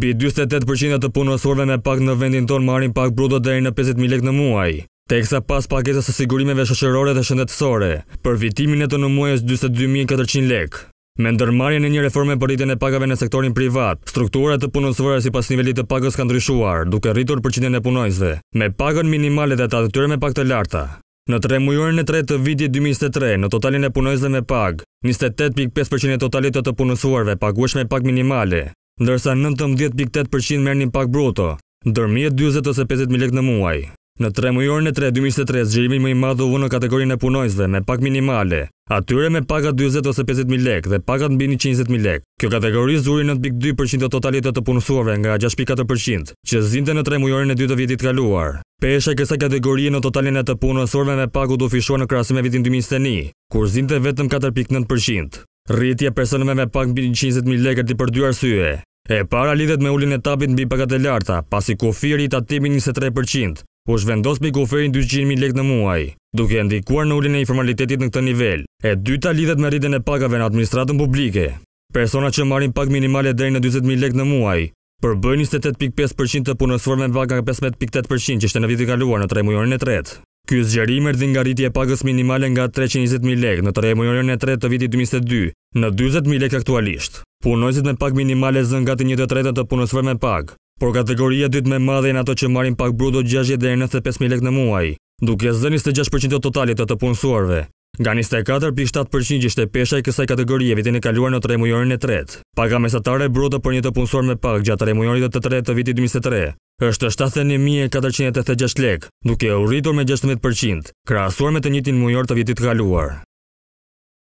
Bi 28% të punësorve me pak në vendin ton marrin pak bruto deri në 50.000 lek në muaj, teksa pas paketës së sigurimeve shoqërore dhe shëndetësore për vitimin e të në muajës 42.400 lek. Me ndërmarrjen e një reforme për rritën e pagave në sektorin privat, struktura të të si sipas nivelit të pagës ka ndryshuar, duke rritur përqindjen e punojzve, me pagën minimale dhe të atëtyre me pagë të larta. Në tre mujorën e tre të vitit 2023, në totalin e punojzve me pak 28.5% e totalit të të punësuarve paguesh me minimale, ndërsa 19.8% merrnin pak bruto, ndërmjet 40 ose 50 mijë lekë në muaj. Në tre mujorën e 3 2023 zgjerimi më i madh u në kategorinë e punojzve me pak minimale, atyre me paga 40 ose 50 mijë lekë dhe pagat mbi 120 mijë lekë. Kjo kategori zuri 9.2% të totalit të të punësuarve nga 6.4% që zinte në tre mujorën e 2 të vitit kaluar. Pesha kësa kategorie në totalin e të punësuarve me pagu u fishua në krasime e vitin 2021, kur zinte vetëm 4.9%. Rritja personëve me pak mbi 120.000 lekët i për dy arsye. E para lidhet me ullin e tabit mbi pagat e larta, pasi kofiri i tatimin 23%, u shvendos mbi kufirin 200.000 lekët në muaj, duke ndikuar në ullin e informalitetit në këtë nivel. E dyta lidhet me rritjen e pagave në administratën publike. Persona që marrin pak minimale deri në 20.000 lekë në muaj, përbëjnë 28.5% të punësuar me paga 15.8% që ishte në vitin kaluar në 3 mujonin e tretë. Ky zgjerim erdhi nga rritja e pagës minimale nga 320.000 lekë në tremujorin e 3 të vitit 2022 në 40.000 lekë aktualisht. Punojësit me pagë minimale zënë gati 1/3 të, të punësuar me pagë, por kategoria dytë më madhe janë ato që marrin pagë bruto 60 deri 95.000 lekë në muaj, duke zënë 26% të totalit të të punësuarve. Nga 24.7% që ishte pesha i kësaj kategorie vitin e kaluar në tremujorin e 3. Paga mesatare bruto për një të punësuar me pagë gjatë tremujorit të tretë të vitit 2023 është 71.486 lek, duke u rritur me 16%, krahasuar me të njëjtin mujor të vitit të kaluar.